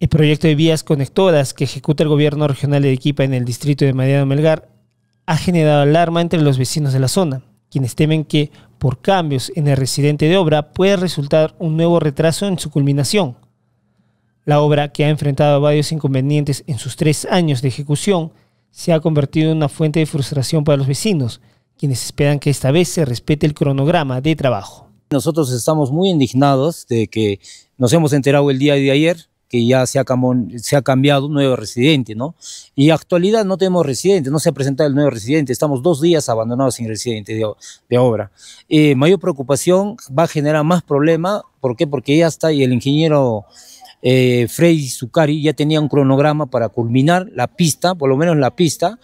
El proyecto de vías conectoras que ejecuta el gobierno regional de equipa en el distrito de Mariano Melgar ha generado alarma entre los vecinos de la zona, quienes temen que, por cambios en el residente de obra, pueda resultar un nuevo retraso en su culminación. La obra, que ha enfrentado varios inconvenientes en sus tres años de ejecución, se ha convertido en una fuente de frustración para los vecinos, quienes esperan que esta vez se respete el cronograma de trabajo. Nosotros estamos muy indignados de que nos hemos enterado el día de ayer que ya se ha, cambiado un nuevo residente, ¿no? Y actualidad no tenemos residente, no se ha presentado el nuevo residente, estamos dos días abandonados sin residente de, obra. Eh, mayor preocupación va a generar más problemas, ¿por qué? Porque ya está y el ingeniero eh, Freddy Zucari ya tenía un cronograma para culminar la pista, por lo menos la pista,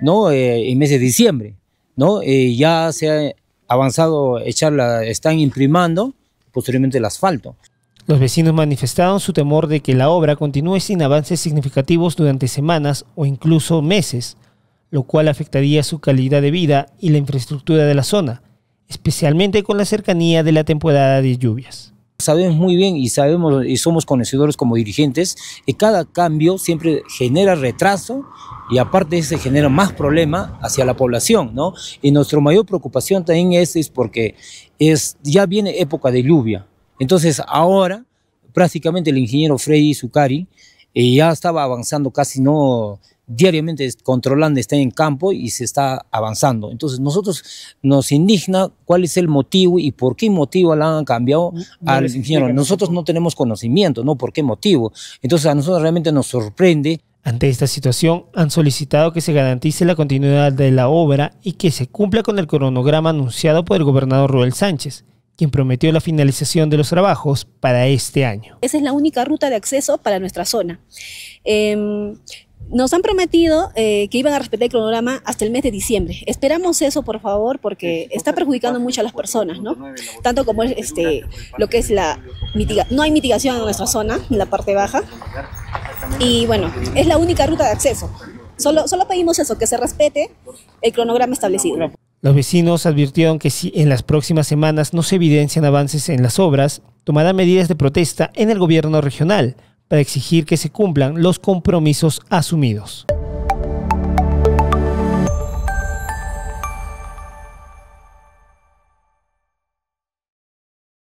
¿no? Eh, en mes de diciembre, ¿no? Eh, ya se ha avanzado, están imprimando posteriormente el asfalto. Los vecinos manifestaron su temor de que la obra continúe sin avances significativos durante semanas o incluso meses, lo cual afectaría su calidad de vida y la infraestructura de la zona, especialmente con la cercanía de la temporada de lluvias. Sabemos muy bien y sabemos y somos conocedores como dirigentes que cada cambio siempre genera retraso y aparte se genera más problema hacia la población, ¿no? Y nuestra mayor preocupación también es, es porque es, ya viene época de lluvia, entonces ahora prácticamente el ingeniero Freddy Zucari eh, ya estaba avanzando casi no diariamente controlando, está en campo y se está avanzando. Entonces nosotros nos indigna cuál es el motivo y por qué motivo la han cambiado al ingeniero. Nosotros no tenemos conocimiento, ¿no? ¿Por qué motivo? Entonces a nosotros realmente nos sorprende. Ante esta situación, han solicitado que se garantice la continuidad de la obra y que se cumpla con el cronograma anunciado por el gobernador Ruel Sánchez quien prometió la finalización de los trabajos para este año. Esa es la única ruta de acceso para nuestra zona. Em, nos han prometido eh, que iban a respetar el cronograma hasta el mes de diciembre. Esperamos eso, por favor, porque está perjudicando mucho a las personas, ¿no? Tanto como este, lo que es la mitigación. No hay mitigación en nuestra zona, en la parte baja. Y bueno, es la única ruta de acceso. Solo, solo pedimos eso, que se respete el cronograma establecido. Los vecinos advirtieron que si en las próximas semanas no se evidencian avances en las obras, tomarán medidas de protesta en el gobierno regional para exigir que se cumplan los compromisos asumidos.